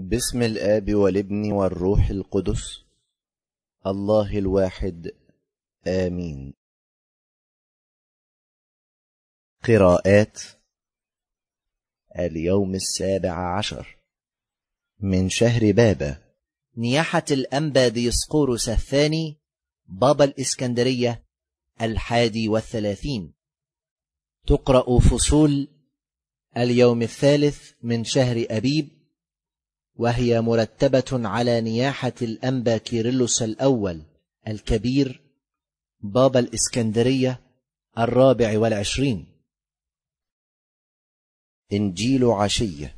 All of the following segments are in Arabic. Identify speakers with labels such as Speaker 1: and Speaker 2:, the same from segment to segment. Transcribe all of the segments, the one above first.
Speaker 1: باسم الاب والابن والروح القدس الله الواحد امين قراءات اليوم السابع عشر من شهر بابا نياحة الأنبا ديسقورس الثاني بابا الإسكندرية الحادي والثلاثين تقرأ فصول اليوم الثالث من شهر أبيب وهي مرتبة على نياحة الأنبا كيرلس الأول الكبير بابا الإسكندرية الرابع والعشرين إنجيل عشية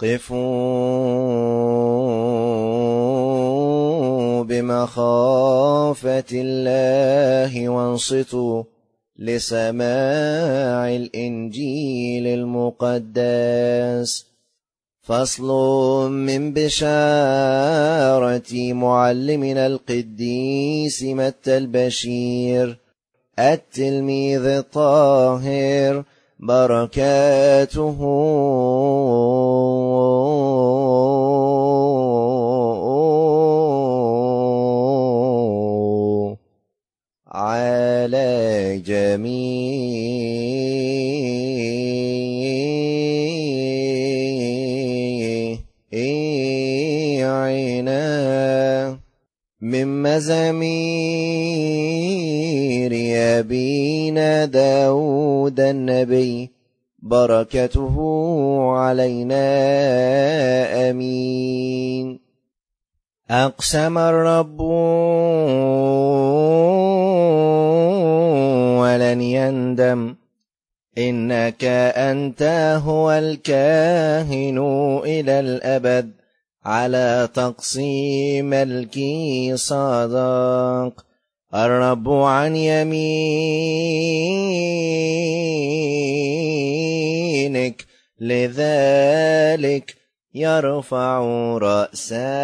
Speaker 1: قفوا بمخافة الله وانصتوا لسماع الانجيل المقدس فصل من بشاره معلمنا القديس متى البشير التلميذ الطاهر بركاته زمير أبينا داود النبي بركته علينا امين اقسم الرب ولن يندم انك انت هو الكاهن الى الابد على تقسيم الكي صدق الرب عن يمينك لذلك يرفع رأسك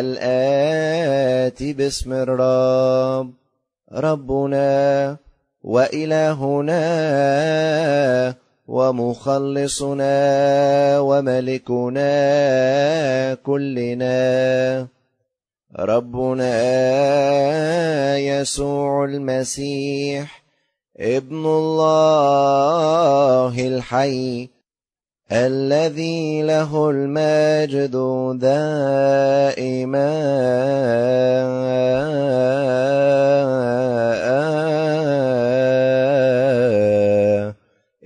Speaker 1: الآت باسم الرب ربنا وإلهنا ومخلصنا وملكنا كلنا ربنا يسوع المسيح ابن الله الحي الذي له المجد دائما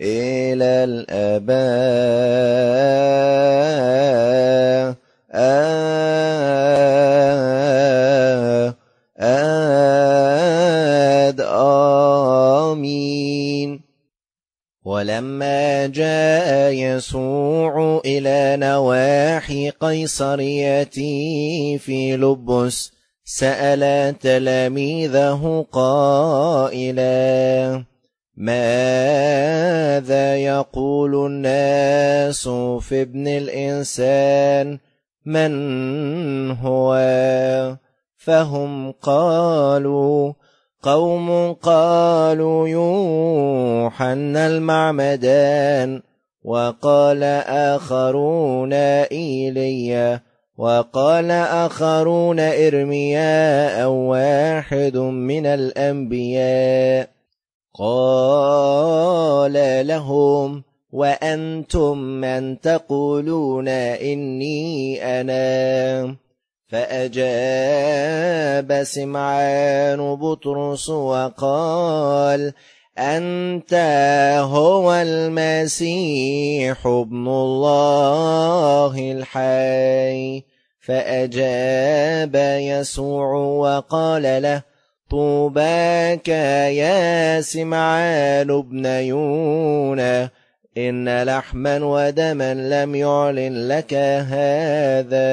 Speaker 1: إلى الأباء ولما جاء يسوع إلى نواحي قيصرية في لبس سأل تلاميذه قائلا ماذا يقول الناس في ابن الإنسان من هو فهم قالوا قوم قالوا يوحنا المعمدان وقال آخرون إيليا وقال آخرون إرمياء واحد من الأنبياء قال لهم وأنتم من تقولون إني أنا فأجاب سمعان بطرس وقال أنت هو المسيح ابن الله الحي فأجاب يسوع وقال له طوباك يا سمعان ابن يونا إن لحما ودما لم يعلن لك هذا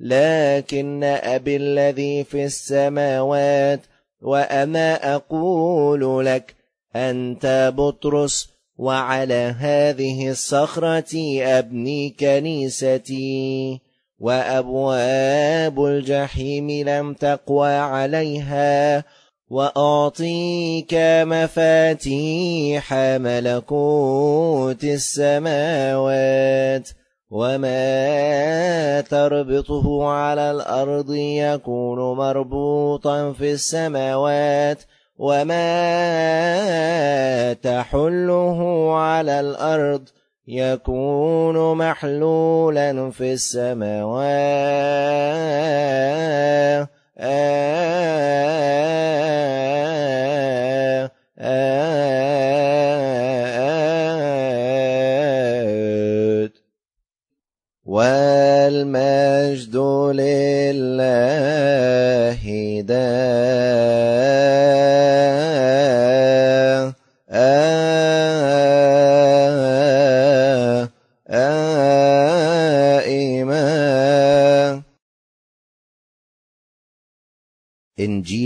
Speaker 1: لكن أبي الذي في السماوات وأنا أقول لك أنت بطرس وعلى هذه الصخرة أبني كنيستي وأبواب الجحيم لم تقوى عليها وأعطيك مفاتيح ملكوت السماوات وما تربطه على الأرض يكون مربوطا في السماوات وما تحله على الأرض يكون محلولا في السماوات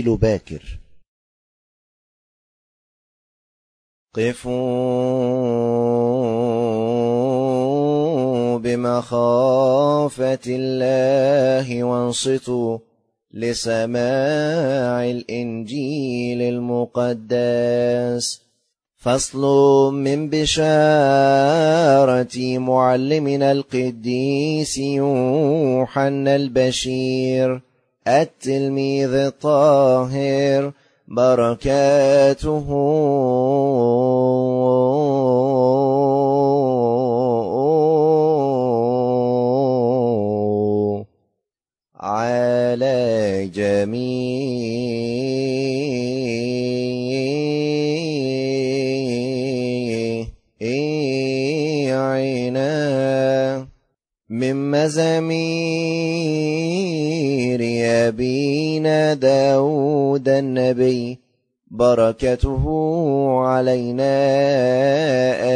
Speaker 1: الليل باكر قفوا بمخافة الله وانصتوا لسماع الإنجيل المقدس فصل من بشارة معلمنا القديس يوحنا البشير التلميذ الطاهر بركاته على جميع عنا من مزامير نبينا داود النبي بركته علينا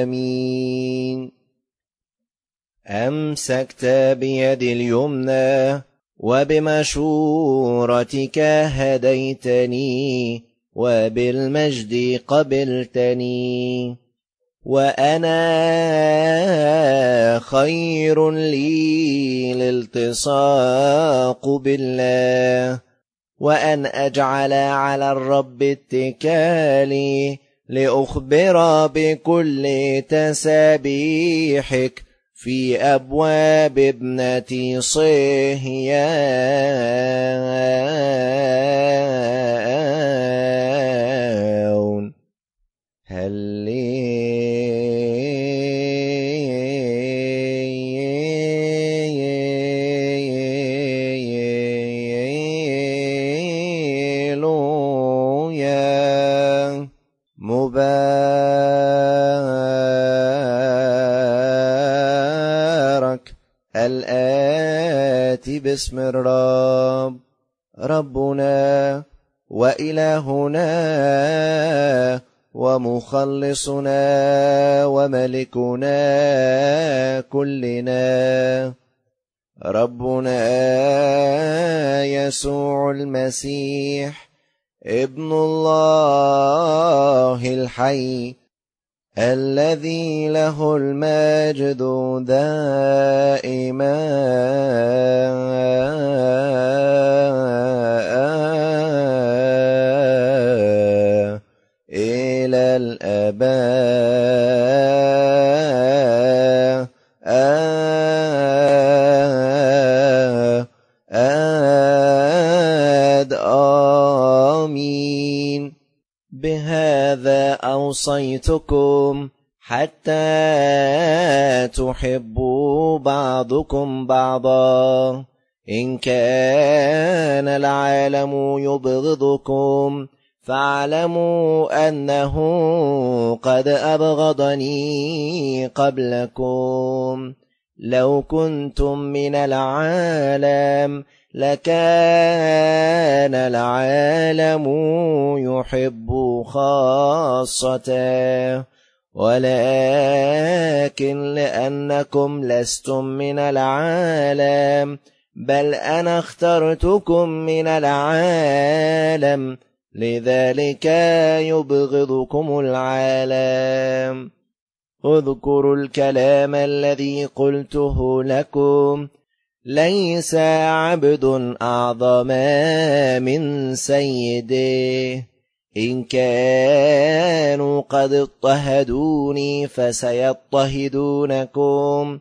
Speaker 1: امين امسكت بيد اليمنى وبمشورتك هديتني وبالمجد قبلتني وأنا خير لي الالتصاق بالله وأن أجعل على الرب اتكالي لأخبر بكل تسابيحك في أبواب ابنتي صهيان هل مبارك الآتي باسم الرب ربنا وإلهنا ومخلصنا وملكنا كلنا ربنا يسوع المسيح ابن الله الحي الذي له المجد دائما الأباء آد آمين بهذا أوصيتكم حتى تحبوا بعضكم بعضا إن كان العالم يبغضكم فاعلموا أنه قد أبغضني قبلكم لو كنتم من العالم لكان العالم يحب خاصته ولكن لأنكم لستم من العالم بل أنا اخترتكم من العالم لذلك يبغضكم العالم اذكروا الكلام الذي قلته لكم ليس عبد أعظم من سيده إن كانوا قد اضطهدوني فسيضطهدونكم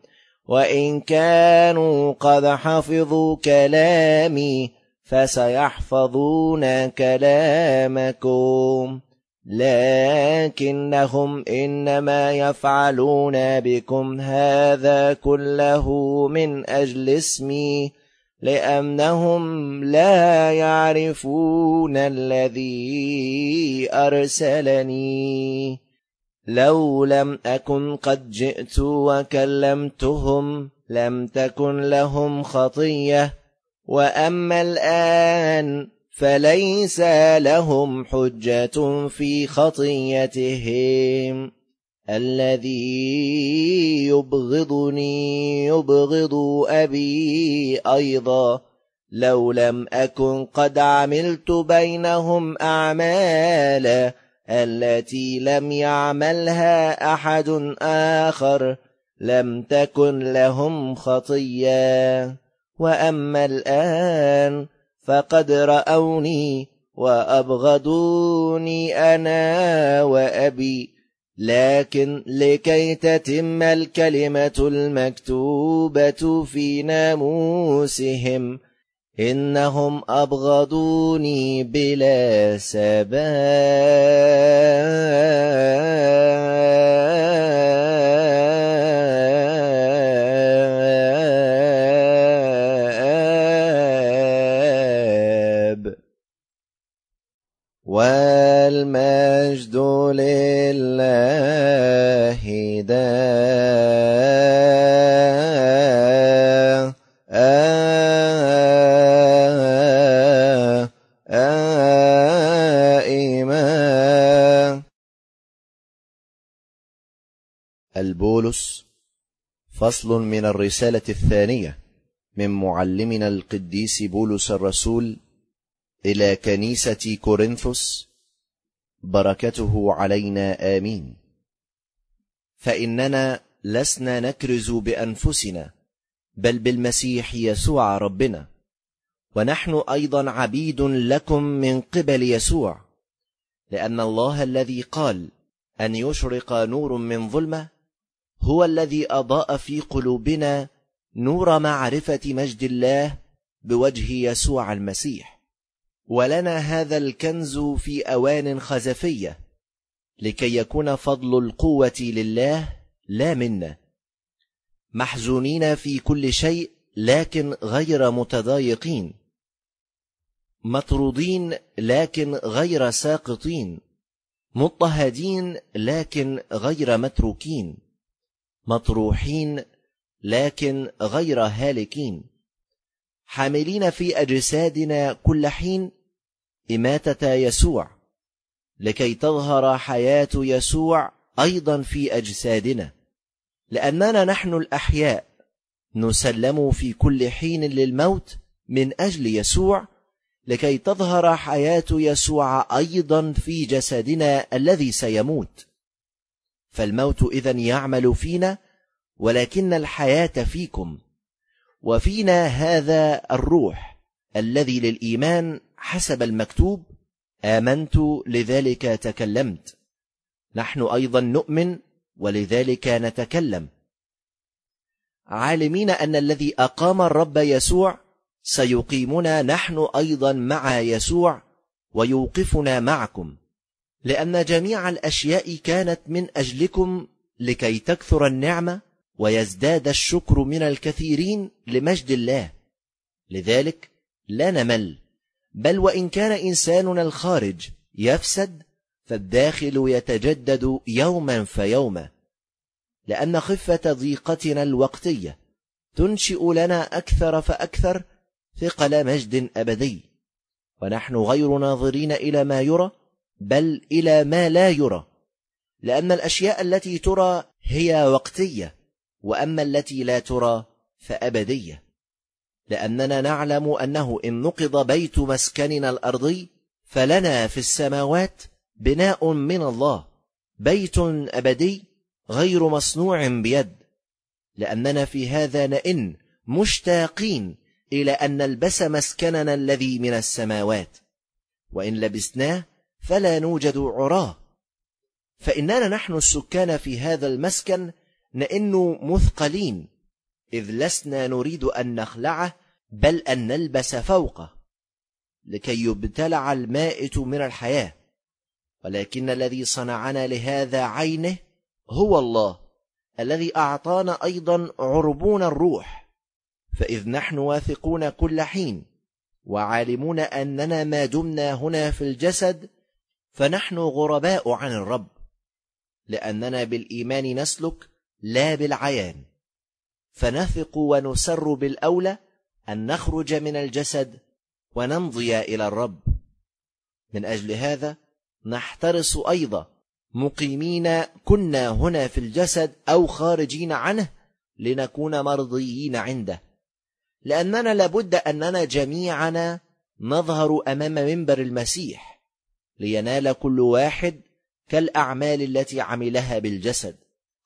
Speaker 1: وإن كانوا قد حفظوا كلامي فسيحفظون كلامكم لكنهم انما يفعلون بكم هذا كله من اجل اسمي لانهم لا يعرفون الذي ارسلني لو لم اكن قد جئت وكلمتهم لم تكن لهم خطيه وأما الآن فليس لهم حجة في خطيتهم الذي يبغضني يبغض أبي أيضا لو لم أكن قد عملت بينهم أعمالا التي لم يعملها أحد آخر لم تكن لهم خطيئا وأما الآن فقد رأوني وأبغضوني أنا وأبي لكن لكي تتم الكلمة المكتوبة في ناموسهم إنهم أبغضوني بلا سبب والمجد لله دائما البولس فصل من الرسالة الثانية من معلمنا القديس بولس الرسول إلى كنيسة كورنثوس بركته علينا آمين فإننا لسنا نكرز بأنفسنا بل بالمسيح يسوع ربنا ونحن أيضا عبيد لكم من قبل يسوع لأن الله الذي قال أن يشرق نور من ظلمة هو الذي أضاء في قلوبنا نور معرفة مجد الله بوجه يسوع المسيح ولنا هذا الكنز في اوان خزفيه لكي يكون فضل القوه لله لا منا محزونين في كل شيء لكن غير متضايقين مطرودين لكن غير ساقطين مضطهدين لكن غير متروكين مطروحين لكن غير هالكين حاملين في اجسادنا كل حين إماتة يسوع لكي تظهر حياة يسوع أيضا في أجسادنا لأننا نحن الأحياء نسلم في كل حين للموت من أجل يسوع لكي تظهر حياة يسوع أيضا في جسدنا الذي سيموت فالموت إذا يعمل فينا ولكن الحياة فيكم وفينا هذا الروح الذي للإيمان حسب المكتوب آمنت لذلك تكلمت نحن أيضا نؤمن ولذلك نتكلم عالمين أن الذي أقام الرب يسوع سيقيمنا نحن أيضا مع يسوع ويوقفنا معكم لأن جميع الأشياء كانت من أجلكم لكي تكثر النعمة ويزداد الشكر من الكثيرين لمجد الله لذلك لا نمل بل وإن كان إنساننا الخارج يفسد فالداخل يتجدد يوما فيوما لأن خفة ضيقتنا الوقتية تنشئ لنا أكثر فأكثر ثقل مجد أبدي ونحن غير ناظرين إلى ما يرى بل إلى ما لا يرى لأن الأشياء التي ترى هي وقتية وأما التي لا ترى فأبدية لأننا نعلم أنه إن نقض بيت مسكننا الأرضي فلنا في السماوات بناء من الله بيت أبدي غير مصنوع بيد لأننا في هذا نئن مشتاقين إلى أن نلبس مسكننا الذي من السماوات وإن لبسناه فلا نوجد عراه فإننا نحن السكان في هذا المسكن نئن مثقلين إذ لسنا نريد أن نخلعه بل أن نلبس فوقه لكي يبتلع المائت من الحياة ولكن الذي صنعنا لهذا عينه هو الله الذي أعطانا أيضا عربون الروح فإذ نحن واثقون كل حين وعالمون أننا ما دمنا هنا في الجسد فنحن غرباء عن الرب لأننا بالإيمان نسلك لا بالعيان فنثق ونسر بالاولى ان نخرج من الجسد ونمضي الى الرب من اجل هذا نحترس ايضا مقيمين كنا هنا في الجسد او خارجين عنه لنكون مرضيين عنده لاننا لابد اننا جميعنا نظهر امام منبر المسيح لينال كل واحد كالاعمال التي عملها بالجسد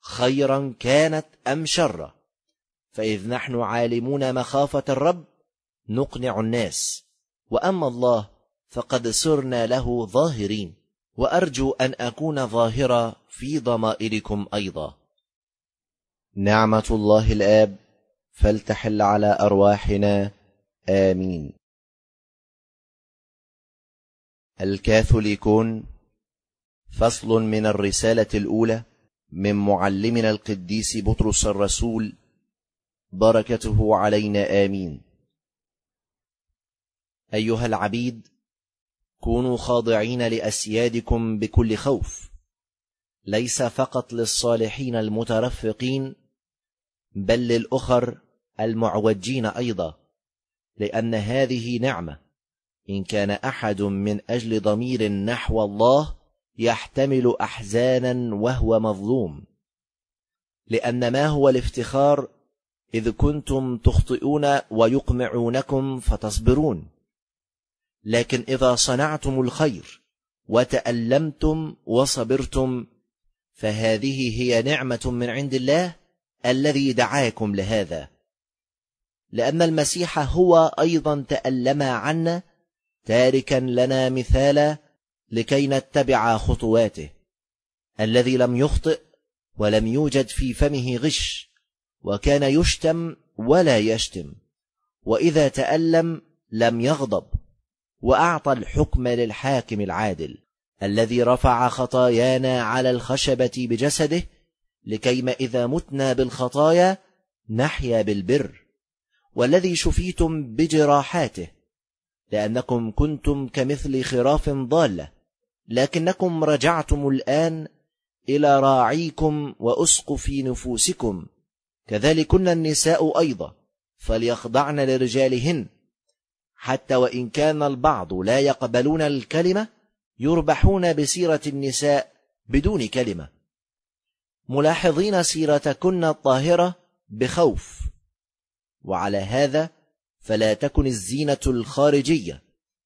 Speaker 1: خيرا كانت ام شرا فإذ نحن عالمون مخافة الرب نقنع الناس وأما الله فقد سرنا له ظاهرين وأرجو أن أكون ظاهرة في ضمائركم أيضا نعمة الله الآب فلتحل على أرواحنا آمين الكاثوليكون فصل من الرسالة الأولى من معلمنا القديس بطرس الرسول بركته علينا امين ايها العبيد كونوا خاضعين لاسيادكم بكل خوف ليس فقط للصالحين المترفقين بل للاخر المعوجين ايضا لان هذه نعمه ان كان احد من اجل ضمير نحو الله يحتمل احزانا وهو مظلوم لان ما هو الافتخار إذ كنتم تخطئون ويقمعونكم فتصبرون لكن إذا صنعتم الخير وتألمتم وصبرتم فهذه هي نعمة من عند الله الذي دعاكم لهذا لأن المسيح هو أيضا تألم عنا تاركا لنا مثالا لكي نتبع خطواته الذي لم يخطئ ولم يوجد في فمه غش وكان يشتم ولا يشتم وإذا تألم لم يغضب وأعطى الحكم للحاكم العادل الذي رفع خطايانا على الخشبة بجسده لكيما إذا متنا بالخطايا نحيا بالبر والذي شفيتم بجراحاته لأنكم كنتم كمثل خراف ضالة لكنكم رجعتم الآن إلى راعيكم وأسقف نفوسكم كذلكن النساء أيضا فليخضعن لرجالهن حتى وإن كان البعض لا يقبلون الكلمة يربحون بسيرة النساء بدون كلمة ملاحظين سيرتكن الطاهرة بخوف وعلى هذا فلا تكن الزينة الخارجية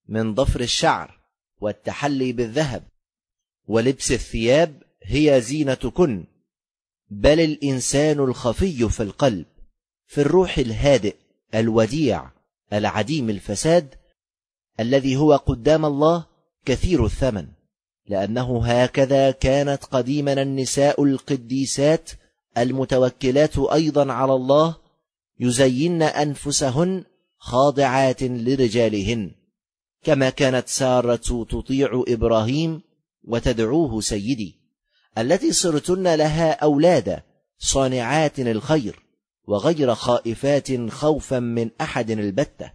Speaker 1: من ضفر الشعر والتحلي بالذهب ولبس الثياب هي زينتكن بل الإنسان الخفي في القلب في الروح الهادئ الوديع العديم الفساد الذي هو قدام الله كثير الثمن لأنه هكذا كانت قديما النساء القديسات المتوكلات أيضا على الله يزين أنفسهن خاضعات لرجالهن كما كانت سارة تطيع إبراهيم وتدعوه سيدي التي صرتن لها أولادا صانعات الخير وغير خائفات خوفا من أحد البتة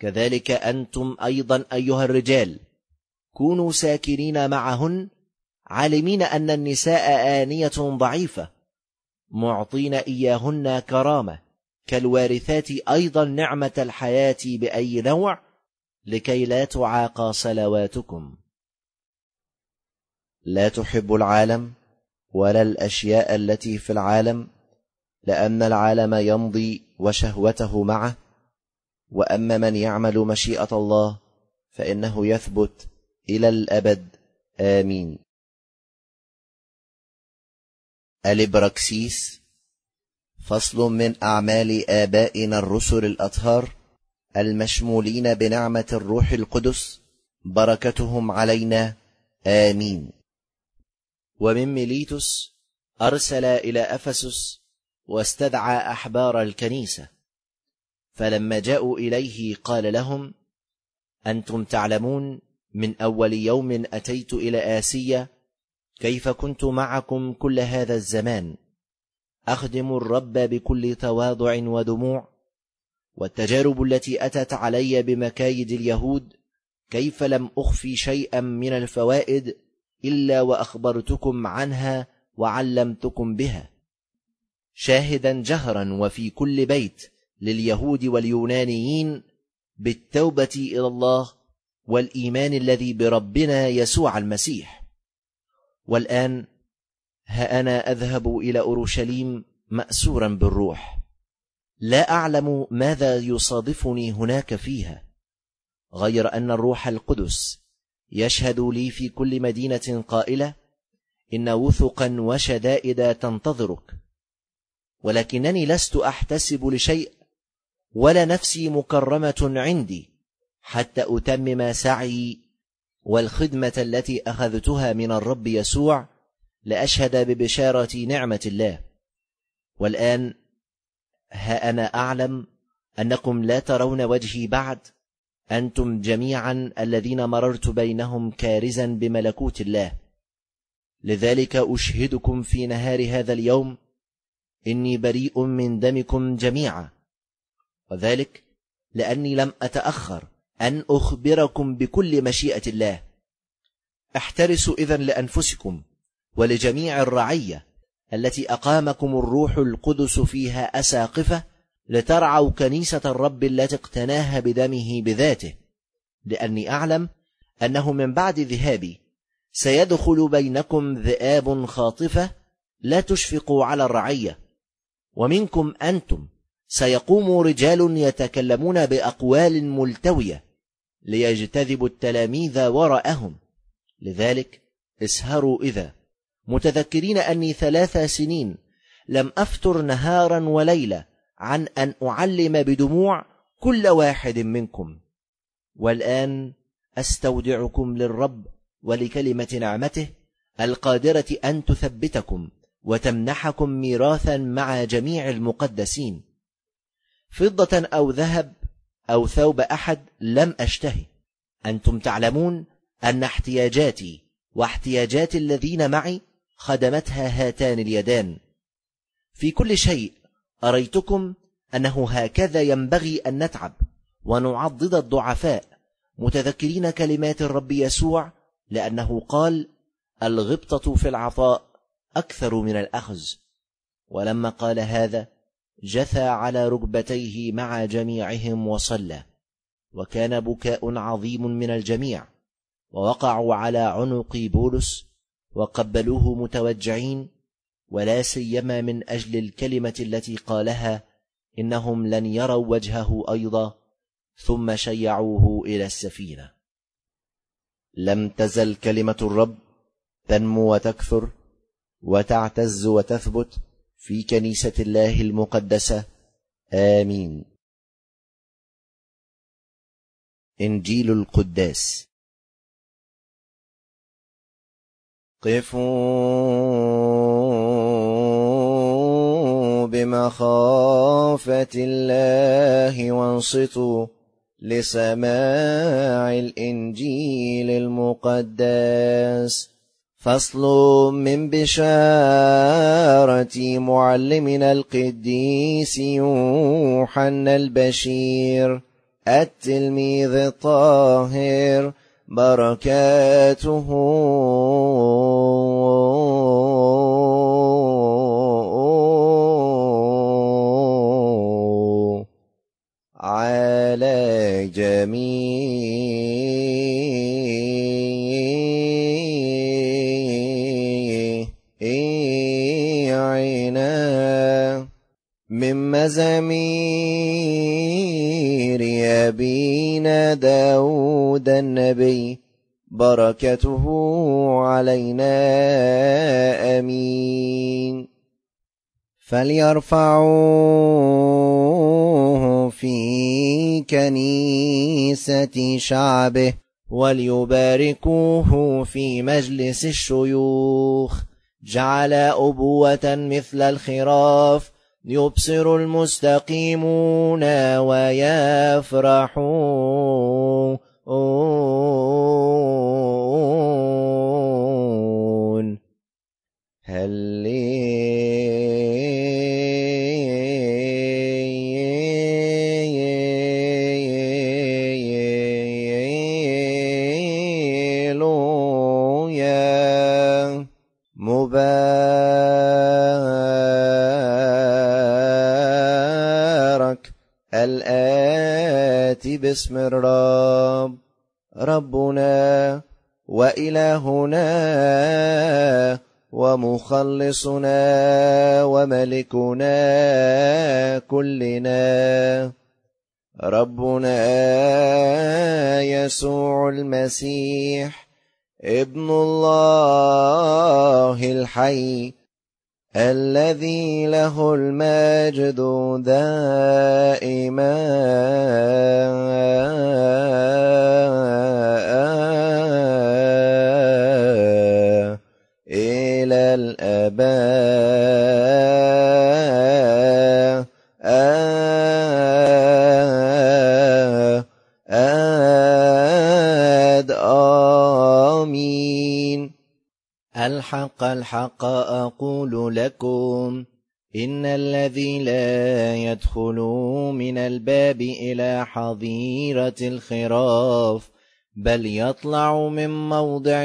Speaker 1: كذلك أنتم أيضا أيها الرجال كونوا ساكنين معهن عالمين أن النساء آنية ضعيفة معطين إياهن كرامة كالوارثات أيضا نعمة الحياة بأي نوع لكي لا تعاقى صلواتكم لا تحب العالم ولا الاشياء التي في العالم لان العالم يمضي وشهوته معه واما من يعمل مشيئه الله فانه يثبت الى الابد امين الابراكسيس فصل من اعمال ابائنا الرسل الاطهار المشمولين بنعمه الروح القدس بركتهم علينا امين ومن ميليتوس أرسل إلى أفسس واستدعى أحبار الكنيسة فلما جاءوا إليه قال لهم أنتم تعلمون من أول يوم أتيت إلى آسيا كيف كنت معكم كل هذا الزمان أخدم الرب بكل تواضع ودموع والتجارب التي أتت علي بمكايد اليهود كيف لم أخفي شيئا من الفوائد الا واخبرتكم عنها وعلمتكم بها شاهدا جهرا وفي كل بيت لليهود واليونانيين بالتوبه الى الله والايمان الذي بربنا يسوع المسيح والان ها انا اذهب الى اورشليم ماسورا بالروح لا اعلم ماذا يصادفني هناك فيها غير ان الروح القدس يشهد لي في كل مدينة قائلة إن وثقا وشدائد تنتظرك ولكنني لست أحتسب لشيء ولا نفسي مكرمة عندي حتى أتمم سعي والخدمة التي أخذتها من الرب يسوع لأشهد ببشارة نعمة الله والآن ها أنا أعلم أنكم لا ترون وجهي بعد أنتم جميعا الذين مررت بينهم كارزا بملكوت الله لذلك أشهدكم في نهار هذا اليوم إني بريء من دمكم جميعا وذلك لأني لم أتأخر أن أخبركم بكل مشيئة الله احترسوا إذا لأنفسكم ولجميع الرعية التي أقامكم الروح القدس فيها أساقفة لترعوا كنيسة الرب التي اقتناها بدمه بذاته لأني أعلم أنه من بعد ذهابي سيدخل بينكم ذئاب خاطفة لا تشفق على الرعية ومنكم أنتم سيقوم رجال يتكلمون بأقوال ملتوية ليجتذبوا التلاميذ وراءهم لذلك اسهروا إذا متذكرين أني ثلاث سنين لم أفتر نهارا وليلة عن أن أعلم بدموع كل واحد منكم والآن أستودعكم للرب ولكلمة نعمته القادرة أن تثبتكم وتمنحكم ميراثا مع جميع المقدسين فضة أو ذهب أو ثوب أحد لم أشتهي أنتم تعلمون أن احتياجاتي واحتياجات الذين معي خدمتها هاتان اليدان في كل شيء أريتكم أنه هكذا ينبغي أن نتعب ونعضد الضعفاء متذكرين كلمات الرب يسوع لأنه قال الغبطة في العطاء أكثر من الأخذ ولما قال هذا جثى على ركبتيه مع جميعهم وصلى وكان بكاء عظيم من الجميع ووقعوا على عنق بولس وقبلوه متوجعين ولا سيما من اجل الكلمه التي قالها انهم لن يروا وجهه ايضا ثم شيعوه الى السفينه لم تزل كلمه الرب تنمو وتكثر وتعتز وتثبت في كنيسه الله المقدسه امين انجيل القداس قفوا بمخافة الله وانصتوا لسماع الإنجيل المقدس فصل من بشارة معلمنا القديس يوحنا البشير التلميذ الطاهر بركاته على جميع زمير أبينا داود النبي بركته علينا أمين فليرفعوه في كنيسة شعبه وليباركوه في مجلس الشيوخ جعل أبوة مثل الخراف يبصر المستقيمون ويفرحون إلهنا ومخلصنا وملكنا كلنا ربنا يسوع المسيح ابن الله الحي الذي له المجد دائما الحق أقول لكم إن الذي لا يدخل من الباب إلى حظيرة الخراف بل يطلع من موضع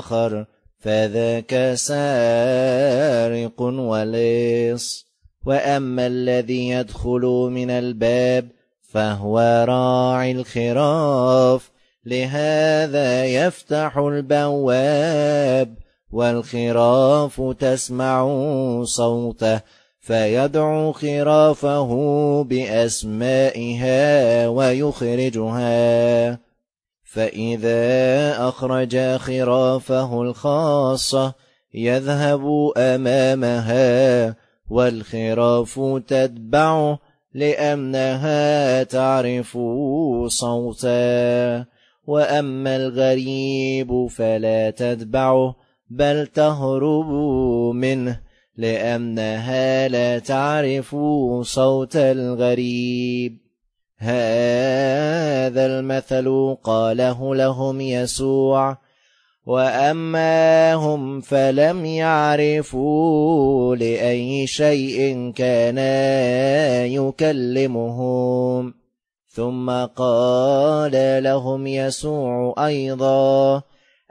Speaker 1: آخر فذاك سارق ولص وأما الذي يدخل من الباب فهو راعي الخراف لهذا يفتح البواب والخراف تسمع صوته فيدعو خرافه بأسمائها ويخرجها فإذا أخرج خرافه الخاصة يذهب أمامها والخراف تتبعه لأنها تعرف صوتا وأما الغريب فلا تتبعه بل تهربوا منه لأنها لا تعرف صوت الغريب هذا المثل قاله لهم يسوع وأما هم فلم يعرفوا لأي شيء كان يكلمهم ثم قال لهم يسوع أيضاً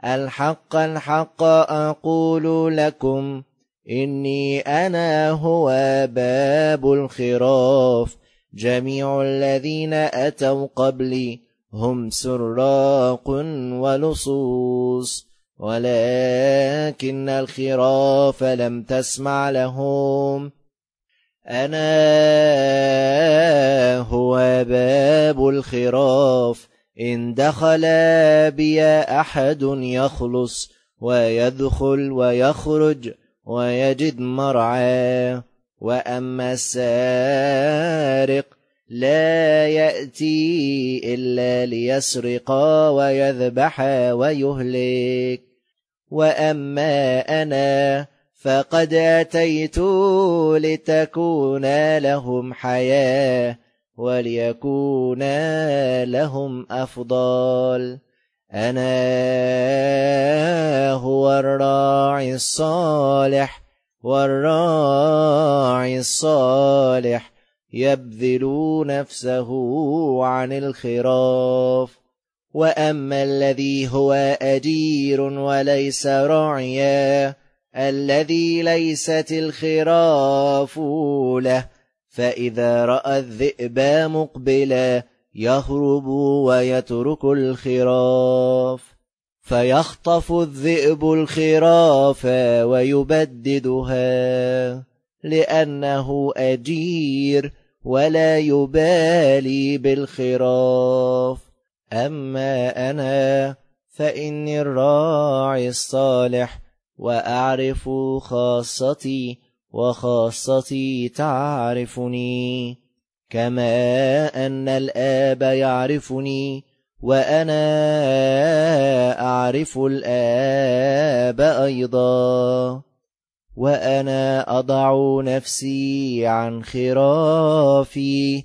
Speaker 1: الحق الحق أقول لكم إني أنا هو باب الخراف جميع الذين أتوا قبلي هم سراق ولصوص ولكن الخراف لم تسمع لهم أنا هو باب الخراف إن دخل بي أحد يخلص ويدخل ويخرج ويجد مرعاه وأما السارق لا يأتي إلا ليسرق ويذبح ويهلك وأما أنا فقد أتيت لتكون لهم حياه وليكونا لهم أفضال أنا هو الراعي الصالح والراعي الصالح يبذل نفسه عن الخراف وأما الذي هو أجير وليس راعيا الذي ليست الخراف له فإذا رأى الذئب مقبلا يهرب ويترك الخراف فيخطف الذئب الخراف ويبددها لأنه أجير ولا يبالي بالخراف أما أنا فإني الراعي الصالح وأعرف خاصتي وخاصتي تعرفني كما أن الآب يعرفني وأنا أعرف الآب أيضا وأنا أضع نفسي عن خرافي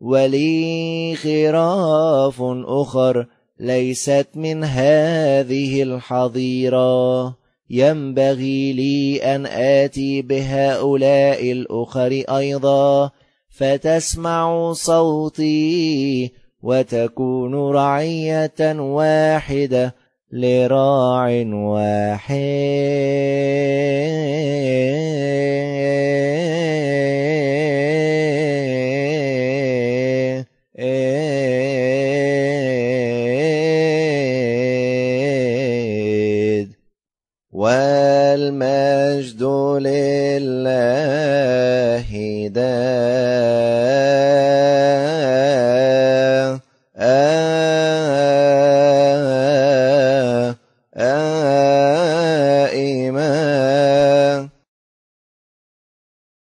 Speaker 1: ولي خراف أخر ليست من هذه الحظيره ينبغي لي أن آتي بهؤلاء الأخر أيضا فتسمع صوتي وتكون رعية واحدة لراع واحد